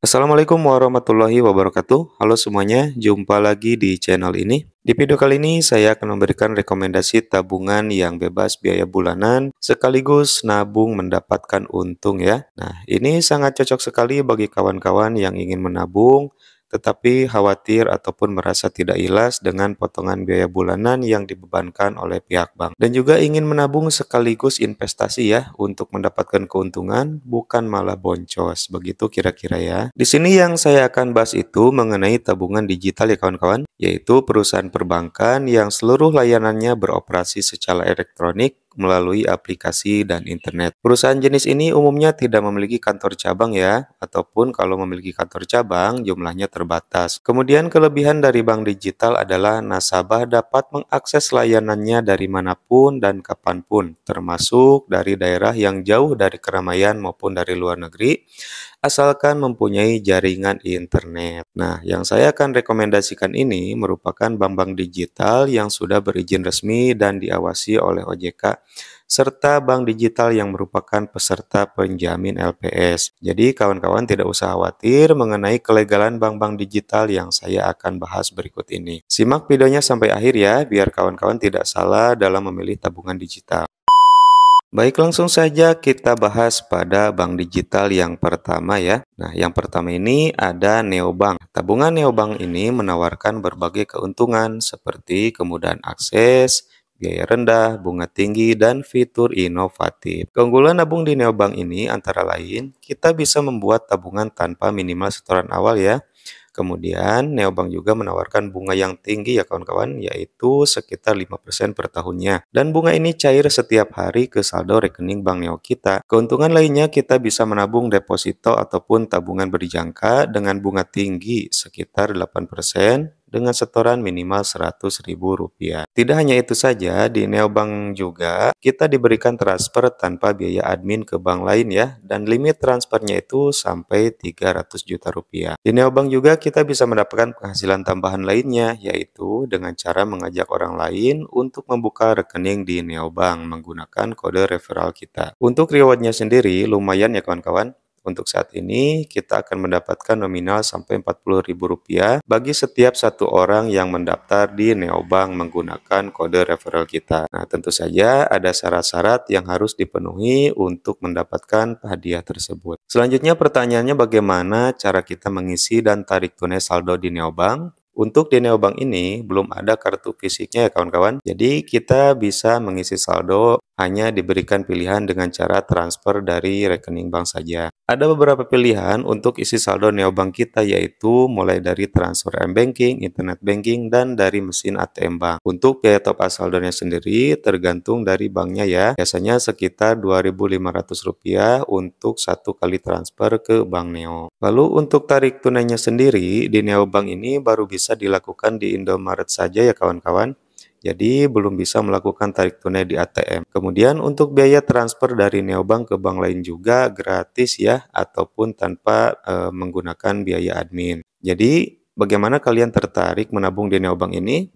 Assalamualaikum warahmatullahi wabarakatuh Halo semuanya, jumpa lagi di channel ini Di video kali ini saya akan memberikan rekomendasi tabungan yang bebas biaya bulanan Sekaligus nabung mendapatkan untung ya Nah ini sangat cocok sekali bagi kawan-kawan yang ingin menabung tetapi khawatir ataupun merasa tidak ilas dengan potongan biaya bulanan yang dibebankan oleh pihak bank. Dan juga ingin menabung sekaligus investasi ya untuk mendapatkan keuntungan bukan malah boncos. Begitu kira-kira ya. Di sini yang saya akan bahas itu mengenai tabungan digital ya kawan-kawan, yaitu perusahaan perbankan yang seluruh layanannya beroperasi secara elektronik melalui aplikasi dan internet. Perusahaan jenis ini umumnya tidak memiliki kantor cabang ya, ataupun kalau memiliki kantor cabang jumlahnya terbatas. Kemudian kelebihan dari bank digital adalah nasabah dapat mengakses layanannya dari manapun dan kapanpun, termasuk dari daerah yang jauh dari keramaian maupun dari luar negeri asalkan mempunyai jaringan internet. Nah, yang saya akan rekomendasikan ini merupakan bank-bank digital yang sudah berizin resmi dan diawasi oleh OJK serta bank digital yang merupakan peserta penjamin LPS. Jadi kawan-kawan tidak usah khawatir mengenai kelegalan bank-bank digital yang saya akan bahas berikut ini. Simak videonya sampai akhir ya biar kawan-kawan tidak salah dalam memilih tabungan digital. Baik, langsung saja kita bahas pada bank digital yang pertama ya. Nah, yang pertama ini ada Neobank. Tabungan Neobank ini menawarkan berbagai keuntungan seperti kemudahan akses, biaya rendah, bunga tinggi, dan fitur inovatif. Keunggulan nabung di Neobank ini antara lain, kita bisa membuat tabungan tanpa minimal setoran awal ya, Kemudian Neobank juga menawarkan bunga yang tinggi ya kawan-kawan yaitu sekitar 5% per tahunnya dan bunga ini cair setiap hari ke saldo rekening Bank Neo kita. Keuntungan lainnya kita bisa menabung deposito ataupun tabungan berjangka dengan bunga tinggi sekitar 8% dengan setoran minimal Rp100.000. Tidak hanya itu saja, di Neobank juga kita diberikan transfer tanpa biaya admin ke bank lain ya, dan limit transfernya itu sampai 300 juta rupiah. Di Neobank juga kita bisa mendapatkan penghasilan tambahan lainnya, yaitu dengan cara mengajak orang lain untuk membuka rekening di Neobank menggunakan kode referral kita. Untuk rewardnya sendiri lumayan ya kawan-kawan, untuk saat ini kita akan mendapatkan nominal sampai Rp40.000 bagi setiap satu orang yang mendaftar di Neobank menggunakan kode referral kita. Nah, tentu saja ada syarat-syarat yang harus dipenuhi untuk mendapatkan hadiah tersebut. Selanjutnya pertanyaannya bagaimana cara kita mengisi dan tarik tunai saldo di Neobank? Untuk di Neobank ini belum ada kartu fisiknya ya kawan-kawan. Jadi kita bisa mengisi saldo hanya diberikan pilihan dengan cara transfer dari rekening bank saja. Ada beberapa pilihan untuk isi saldo neobank kita yaitu mulai dari transfer m-banking, internet banking, dan dari mesin ATM bank. Untuk biaya top up saldonya sendiri tergantung dari banknya ya, biasanya sekitar Rp2.500 untuk satu kali transfer ke bank Neo. Lalu untuk tarik tunainya sendiri di Neobank ini baru bisa dilakukan di Indomaret saja ya kawan-kawan. Jadi belum bisa melakukan tarik tunai di ATM. Kemudian untuk biaya transfer dari neobank ke bank lain juga gratis ya ataupun tanpa e, menggunakan biaya admin. Jadi bagaimana kalian tertarik menabung di neobank ini?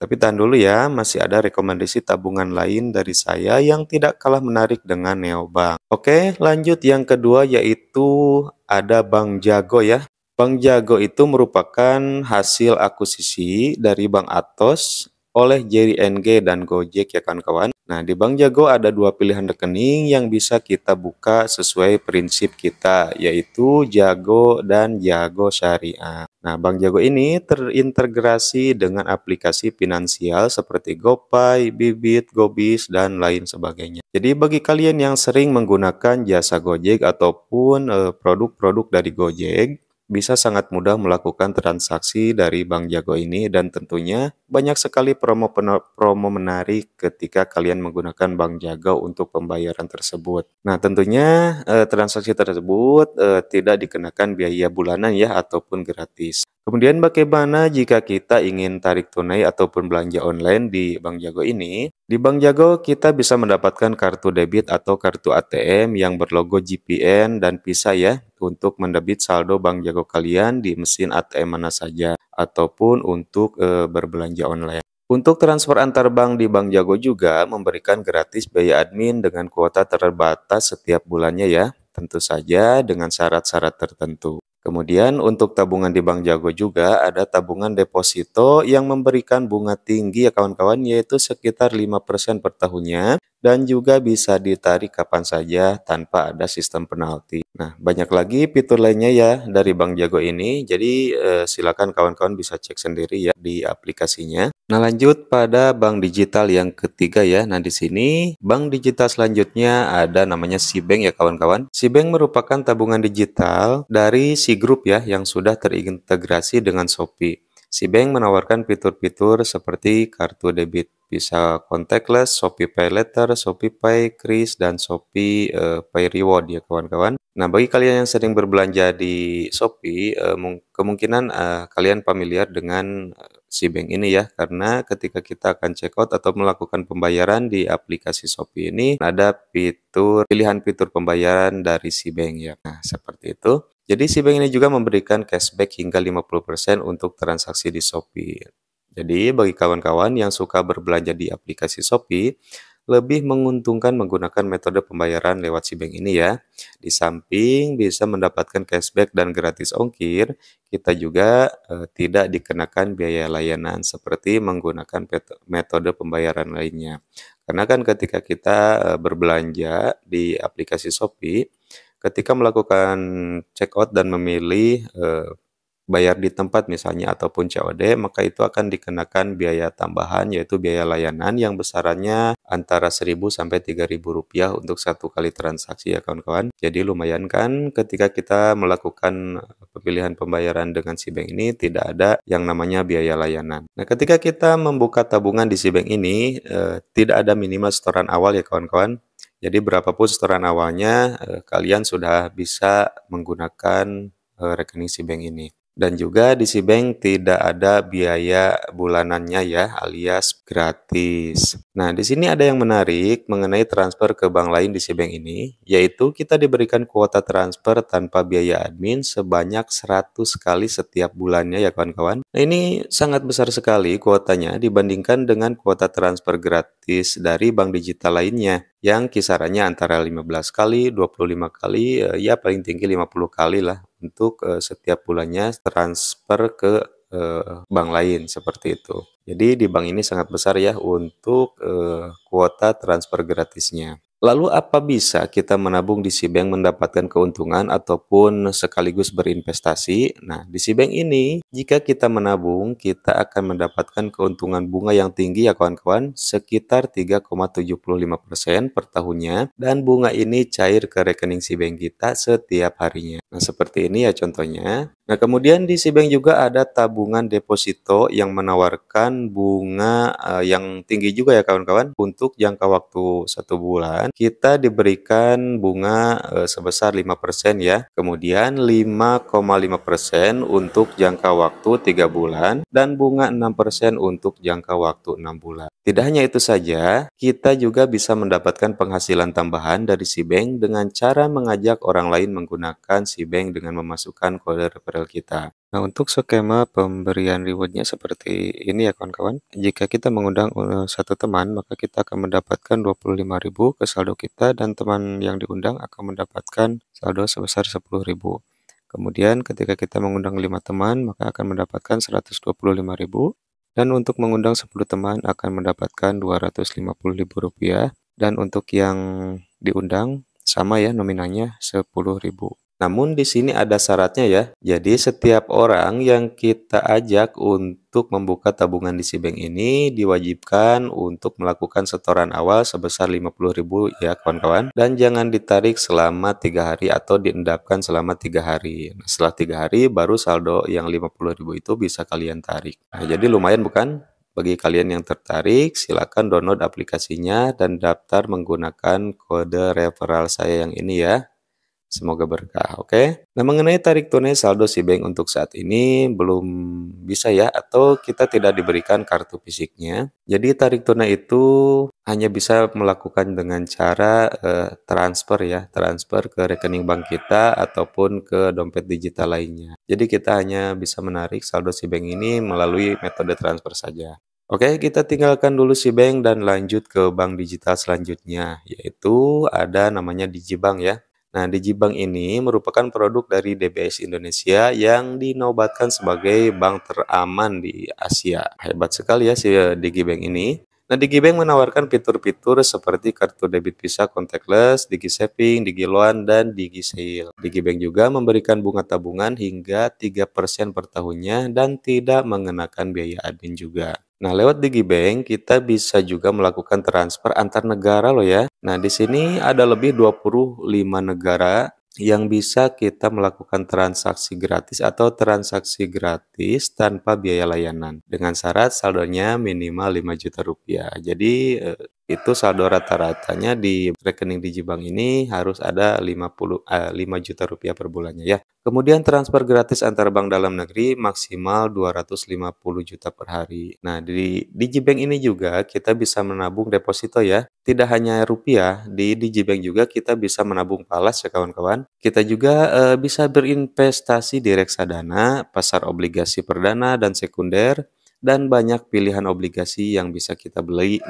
Tapi tahan dulu ya, masih ada rekomendasi tabungan lain dari saya yang tidak kalah menarik dengan neobank. Oke, lanjut yang kedua yaitu ada Bank Jago ya. Bank Jago itu merupakan hasil akuisisi dari Bank Atos oleh Jerry NG dan Gojek ya kawan-kawan. Nah, di Bank Jago ada dua pilihan rekening yang bisa kita buka sesuai prinsip kita, yaitu Jago dan Jago Syariah. Nah, Bank Jago ini terintegrasi dengan aplikasi finansial seperti GoPay, Bibit, Gobis, dan lain sebagainya. Jadi, bagi kalian yang sering menggunakan jasa Gojek ataupun eh, produk-produk dari Gojek, bisa sangat mudah melakukan transaksi dari Bank Jago ini dan tentunya banyak sekali promo-promo menarik ketika kalian menggunakan Bank Jago untuk pembayaran tersebut. Nah, tentunya eh, transaksi tersebut eh, tidak dikenakan biaya bulanan ya ataupun gratis. Kemudian bagaimana jika kita ingin tarik tunai ataupun belanja online di Bank Jago ini? Di Bank Jago kita bisa mendapatkan kartu debit atau kartu ATM yang berlogo GPN dan Visa ya untuk mendebit saldo Bank Jago kalian di mesin ATM mana saja ataupun untuk e, berbelanja online. Untuk transfer antar bank di Bank Jago juga memberikan gratis biaya admin dengan kuota terbatas setiap bulannya ya, tentu saja dengan syarat-syarat tertentu. Kemudian untuk tabungan di Bank Jago juga ada tabungan deposito yang memberikan bunga tinggi ya kawan-kawan yaitu sekitar 5% per tahunnya dan juga bisa ditarik kapan saja tanpa ada sistem penalti. Nah, banyak lagi fitur lainnya ya dari Bank Jago ini. Jadi eh, silakan kawan-kawan bisa cek sendiri ya di aplikasinya. Nah, lanjut pada bank digital yang ketiga ya. Nah, di sini bank digital selanjutnya ada namanya Sibank ya kawan-kawan. Sibank merupakan tabungan digital dari Si Group ya yang sudah terintegrasi dengan Shopee. Sibank menawarkan fitur-fitur seperti kartu debit bisa contactless, Shopee Pay Letter, Shopee Pay, Kris, dan Shopee uh, Pay Reward ya kawan-kawan. Nah bagi kalian yang sering berbelanja di Shopee, uh, kemungkinan uh, kalian familiar dengan si bank ini ya karena ketika kita akan check out atau melakukan pembayaran di aplikasi Shopee ini ada fitur pilihan fitur pembayaran dari si bank ya. Nah seperti itu. Jadi si bank ini juga memberikan cashback hingga 50% untuk transaksi di Shopee. Jadi bagi kawan-kawan yang suka berbelanja di aplikasi Shopee, lebih menguntungkan menggunakan metode pembayaran lewat si bank ini ya. Di samping bisa mendapatkan cashback dan gratis ongkir, kita juga eh, tidak dikenakan biaya layanan seperti menggunakan metode pembayaran lainnya. Karena kan ketika kita eh, berbelanja di aplikasi Shopee, ketika melakukan checkout dan memilih eh, bayar di tempat misalnya ataupun COD, maka itu akan dikenakan biaya tambahan yaitu biaya layanan yang besarannya antara 1000 sampai 3000 rupiah untuk satu kali transaksi ya kawan-kawan. Jadi lumayan kan ketika kita melakukan pemilihan pembayaran dengan si bank ini tidak ada yang namanya biaya layanan. Nah, ketika kita membuka tabungan di si bank ini eh, tidak ada minimal setoran awal ya kawan-kawan. Jadi berapapun setoran awalnya eh, kalian sudah bisa menggunakan eh, rekening bank ini. Dan juga di Sibank tidak ada biaya bulanannya ya, alias gratis. Nah, di sini ada yang menarik mengenai transfer ke bank lain di Sibank ini, yaitu kita diberikan kuota transfer tanpa biaya admin sebanyak 100 kali setiap bulannya ya kawan-kawan. Nah, ini sangat besar sekali kuotanya dibandingkan dengan kuota transfer gratis dari bank digital lainnya yang kisarannya antara 15 kali, 25 kali, eh, ya paling tinggi 50 kali lah untuk eh, setiap bulannya transfer ke eh, bank lain seperti itu. Jadi di bank ini sangat besar ya untuk kuota transfer gratisnya. Lalu apa bisa kita menabung di Sibeng mendapatkan keuntungan ataupun sekaligus berinvestasi? Nah, di Sibeng ini jika kita menabung, kita akan mendapatkan keuntungan bunga yang tinggi ya kawan-kawan, sekitar 3,75% per tahunnya dan bunga ini cair ke rekening Sibeng kita setiap harinya. Nah, seperti ini ya contohnya. Nah, kemudian di Sibeng juga ada tabungan deposito yang menawarkan bunga eh, yang tinggi juga ya kawan-kawan untuk jangka waktu satu bulan kita diberikan bunga e, sebesar 5% ya. Kemudian 5,5% untuk jangka waktu 3 bulan dan bunga 6% untuk jangka waktu 6 bulan. Tidak hanya itu saja, kita juga bisa mendapatkan penghasilan tambahan dari si bank dengan cara mengajak orang lain menggunakan si bank dengan memasukkan kode referral kita. Nah, untuk skema pemberian rewardnya seperti ini ya kawan-kawan. Jika kita mengundang eh, satu teman, maka kita akan mendapatkan 25.000 ke saldo kita dan teman yang diundang akan mendapatkan saldo sebesar 10.000. Kemudian ketika kita mengundang 5 teman, maka akan mendapatkan 125.000 dan untuk mengundang 10 teman akan mendapatkan rp rupiah dan untuk yang diundang sama ya nominalnya 10.000. Namun di sini ada syaratnya ya. Jadi setiap orang yang kita ajak untuk membuka tabungan di Sibeng ini diwajibkan untuk melakukan setoran awal sebesar 50.000 ya kawan-kawan dan jangan ditarik selama tiga hari atau diendapkan selama tiga hari. Nah, setelah tiga hari baru saldo yang 50.000 itu bisa kalian tarik. Nah, jadi lumayan bukan? Bagi kalian yang tertarik, silakan download aplikasinya dan daftar menggunakan kode referral saya yang ini ya. Semoga berkah, oke? Okay? Nah, mengenai tarik tunai saldo si bank untuk saat ini belum bisa ya atau kita tidak diberikan kartu fisiknya. Jadi tarik tunai itu hanya bisa melakukan dengan cara uh, transfer ya, transfer ke rekening bank kita ataupun ke dompet digital lainnya. Jadi kita hanya bisa menarik saldo si bank ini melalui metode transfer saja. Oke, kita tinggalkan dulu si bank dan lanjut ke bank digital selanjutnya, yaitu ada namanya Digibank ya. Nah, Digibank ini merupakan produk dari DBS Indonesia yang dinobatkan sebagai bank teraman di Asia. Hebat sekali ya si eh, Digibank ini. Nah, Digibank menawarkan fitur-fitur seperti kartu debit Visa contactless, Digi Saving, Digi Loan, dan Digi DigiSale. Digibank juga memberikan bunga tabungan hingga 3% per tahunnya dan tidak mengenakan biaya admin juga. Nah, lewat DigiBank kita bisa juga melakukan transfer antar negara loh ya. Nah, di sini ada lebih 25 negara yang bisa kita melakukan transaksi gratis atau transaksi gratis tanpa biaya layanan. Dengan syarat saldonya minimal 5 juta rupiah. Jadi, eh, itu saldo rata-ratanya di rekening Digibank ini harus ada 50 eh, 5 juta rupiah per bulannya ya. Kemudian transfer gratis antar bank dalam negeri maksimal 250 juta per hari. Nah, di Digibank ini juga kita bisa menabung deposito ya. Tidak hanya rupiah, di Digibank juga kita bisa menabung palas ya kawan-kawan. Kita juga eh, bisa berinvestasi di reksadana, pasar obligasi perdana dan sekunder dan banyak pilihan obligasi yang bisa kita beli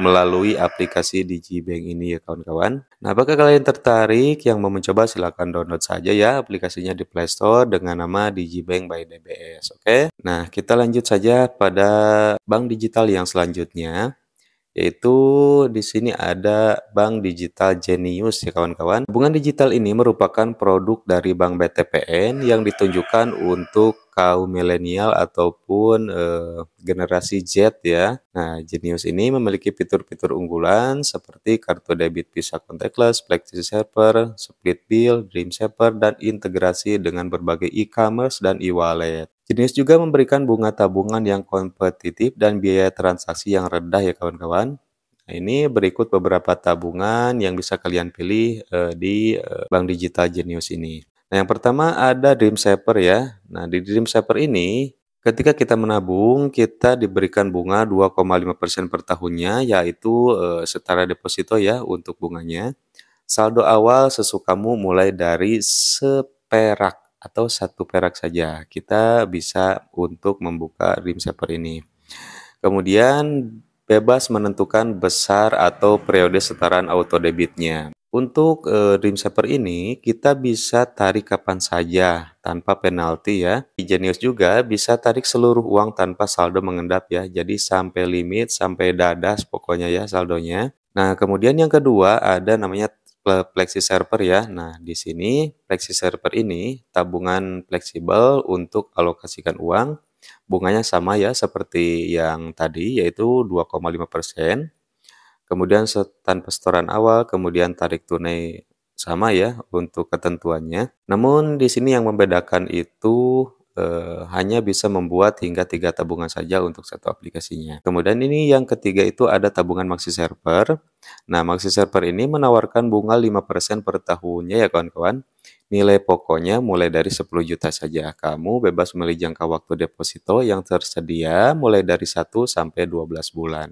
melalui aplikasi DigiBank ini ya kawan-kawan. Nah, apakah kalian tertarik yang mau mencoba silahkan download saja ya aplikasinya di Play Store dengan nama DigiBank by DBS, oke? Okay? Nah, kita lanjut saja pada bank digital yang selanjutnya yaitu di sini ada Bank Digital Genius ya kawan-kawan. Bunga digital ini merupakan produk dari Bank BTPN yang ditunjukkan untuk kaum milenial ataupun eh, generasi Z ya. Nah, Genius ini memiliki fitur-fitur unggulan seperti kartu debit Visa contactless, Flexi Saver, Split Bill, Dream Saver dan integrasi dengan berbagai e-commerce dan e-wallet. Jenis juga memberikan bunga tabungan yang kompetitif dan biaya transaksi yang rendah ya kawan-kawan. Nah, ini berikut beberapa tabungan yang bisa kalian pilih uh, di uh, Bank Digital Genius ini. Nah, yang pertama ada Dream Saver ya. Nah, di Dream Saver ini ketika kita menabung, kita diberikan bunga 2,5% per tahunnya yaitu uh, setara deposito ya untuk bunganya. Saldo awal sesukamu mulai dari seperak atau satu perak saja. Kita bisa untuk membuka rim saver ini. Kemudian bebas menentukan besar atau periode setaraan auto debitnya. Untuk e, rim saver ini kita bisa tarik kapan saja tanpa penalti ya. di Genius juga bisa tarik seluruh uang tanpa saldo mengendap ya. Jadi sampai limit sampai dadas pokoknya ya saldonya. Nah, kemudian yang kedua ada namanya plexi server ya. Nah, di sini plexi server ini tabungan fleksibel untuk alokasikan uang. Bunganya sama ya seperti yang tadi yaitu 2,5%. Kemudian setan setoran awal, kemudian tarik tunai sama ya untuk ketentuannya. Namun di sini yang membedakan itu eh, hanya bisa membuat hingga tiga tabungan saja untuk satu aplikasinya. Kemudian ini yang ketiga itu ada tabungan maxi server. Nah, maxi server ini menawarkan bunga 5% per tahunnya ya kawan-kawan. Nilai pokoknya mulai dari 10 juta saja. Kamu bebas memilih jangka waktu deposito yang tersedia mulai dari 1 sampai 12 bulan.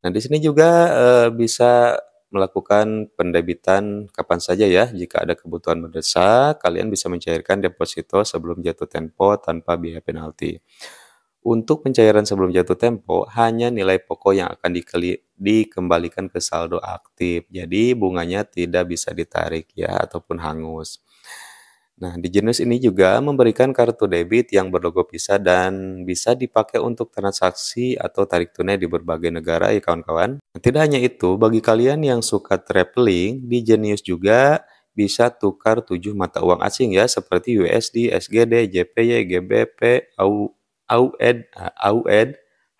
Nah, di sini juga eh, bisa melakukan pendebitan kapan saja ya. Jika ada kebutuhan mendesak, kalian bisa mencairkan deposito sebelum jatuh tempo tanpa biaya penalti. Untuk pencairan sebelum jatuh tempo, hanya nilai pokok yang akan dikembalikan ke saldo aktif. Jadi bunganya tidak bisa ditarik ya ataupun hangus. Nah, di jenis ini juga memberikan kartu debit yang berlogo Visa dan bisa dipakai untuk transaksi atau tarik tunai di berbagai negara ya kawan-kawan. Nah, tidak hanya itu, bagi kalian yang suka traveling, di jenis juga bisa tukar tujuh mata uang asing ya seperti USD, SGD, JPY, GBP, AUD, AUD,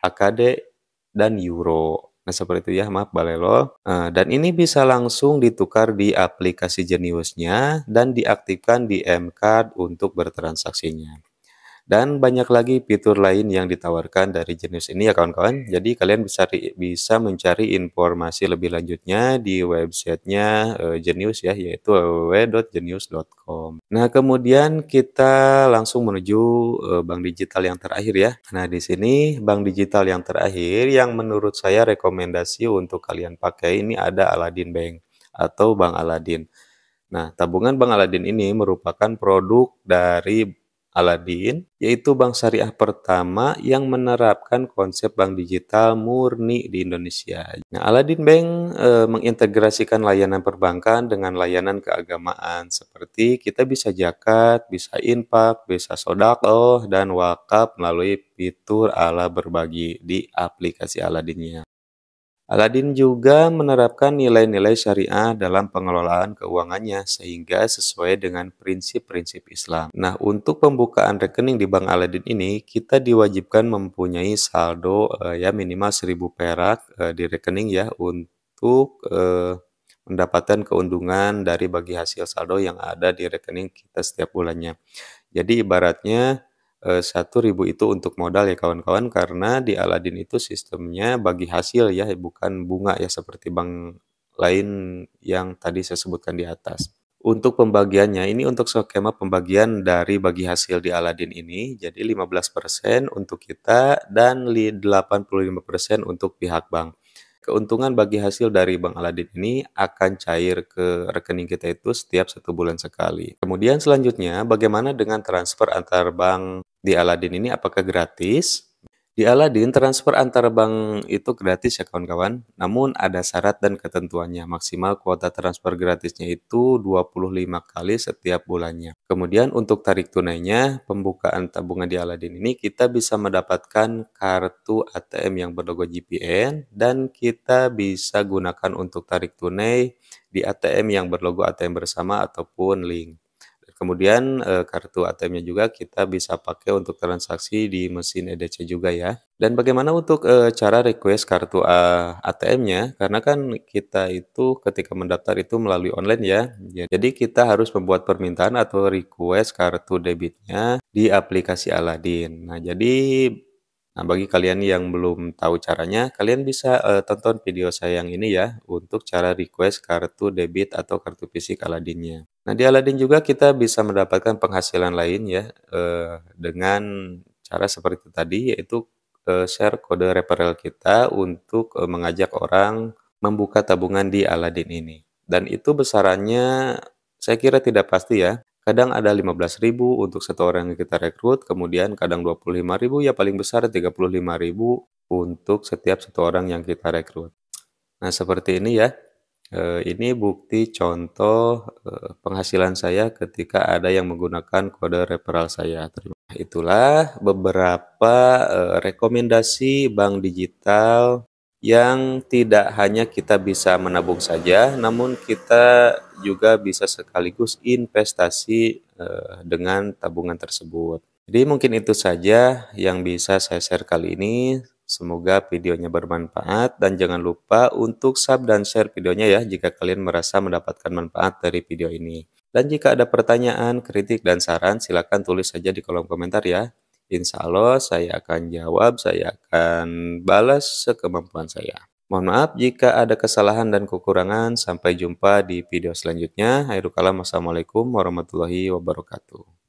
HKD, dan Euro. Nah, seperti itu ya, maaf Balelo. Nah, eh, dan ini bisa langsung ditukar di aplikasi Geniusnya dan diaktifkan di M-Card untuk bertransaksinya dan banyak lagi fitur lain yang ditawarkan dari jenis ini ya kawan-kawan. Jadi kalian bisa bisa mencari informasi lebih lanjutnya di websitenya uh, Genius ya, yaitu www.genius.com. Nah kemudian kita langsung menuju uh, bank digital yang terakhir ya. Nah di sini bank digital yang terakhir yang menurut saya rekomendasi untuk kalian pakai ini ada Aladin Bank atau Bank Aladin. Nah, tabungan Bank Aladin ini merupakan produk dari Aladin, yaitu bank syariah pertama yang menerapkan konsep bank digital murni di Indonesia. Nah, Aladin Bank e, mengintegrasikan layanan perbankan dengan layanan keagamaan seperti kita bisa jakat, bisa infak, bisa sodakoh, dan wakaf melalui fitur ala berbagi di aplikasi Aladinnya. Aladin juga menerapkan nilai-nilai syariah dalam pengelolaan keuangannya sehingga sesuai dengan prinsip-prinsip Islam. Nah, untuk pembukaan rekening di Bank Aladin ini, kita diwajibkan mempunyai saldo eh, ya minimal 1000 perak eh, di rekening ya untuk eh, mendapatkan keuntungan dari bagi hasil saldo yang ada di rekening kita setiap bulannya. Jadi ibaratnya Eh, satu ribu itu untuk modal ya kawan-kawan karena di Aladin itu sistemnya bagi hasil ya bukan bunga ya seperti bank lain yang tadi saya sebutkan di atas. Untuk pembagiannya ini untuk skema pembagian dari bagi hasil di Aladin ini jadi 15% untuk kita dan 85% untuk pihak bank. Keuntungan bagi hasil dari Bank Aladin ini akan cair ke rekening kita itu setiap satu bulan sekali. Kemudian selanjutnya, bagaimana dengan transfer antar bank di Aladin ini apakah gratis? Di Aladin transfer antar bank itu gratis ya kawan-kawan. Namun ada syarat dan ketentuannya. Maksimal kuota transfer gratisnya itu 25 kali setiap bulannya. Kemudian untuk tarik tunainya, pembukaan tabungan di Aladin ini kita bisa mendapatkan kartu ATM yang berlogo GPN dan kita bisa gunakan untuk tarik tunai di ATM yang berlogo ATM bersama ataupun link. Kemudian eh, kartu ATM-nya juga kita bisa pakai untuk transaksi di mesin EDC juga ya. Dan bagaimana untuk eh, cara request kartu eh, ATM-nya? Karena kan kita itu ketika mendaftar itu melalui online ya. Jadi kita harus membuat permintaan atau request kartu debitnya di aplikasi Aladin. Nah, jadi Nah, bagi kalian yang belum tahu caranya, kalian bisa uh, tonton video saya yang ini ya untuk cara request kartu debit atau kartu fisik Aladinnya. Nah, di Aladin juga kita bisa mendapatkan penghasilan lain ya uh, dengan cara seperti tadi yaitu uh, share kode referral kita untuk uh, mengajak orang membuka tabungan di Aladin ini. Dan itu besarannya saya kira tidak pasti ya. Kadang ada 15.000 untuk satu orang yang kita rekrut, kemudian kadang 25.000 ya paling besar 35.000 untuk setiap satu orang yang kita rekrut. Nah, seperti ini ya. Eh, ini bukti contoh eh, penghasilan saya ketika ada yang menggunakan kode referral saya. itulah beberapa eh, rekomendasi bank digital yang tidak hanya kita bisa menabung saja, namun kita juga bisa sekaligus investasi uh, dengan tabungan tersebut. Jadi mungkin itu saja yang bisa saya share kali ini. Semoga videonya bermanfaat dan jangan lupa untuk sub dan share videonya ya jika kalian merasa mendapatkan manfaat dari video ini. Dan jika ada pertanyaan, kritik, dan saran silahkan tulis saja di kolom komentar ya. Insya Allah saya akan jawab, saya akan balas sekemampuan saya. Mohon maaf jika ada kesalahan dan kekurangan. Sampai jumpa di video selanjutnya. Akhirul kalam. Wassalamualaikum warahmatullahi wabarakatuh.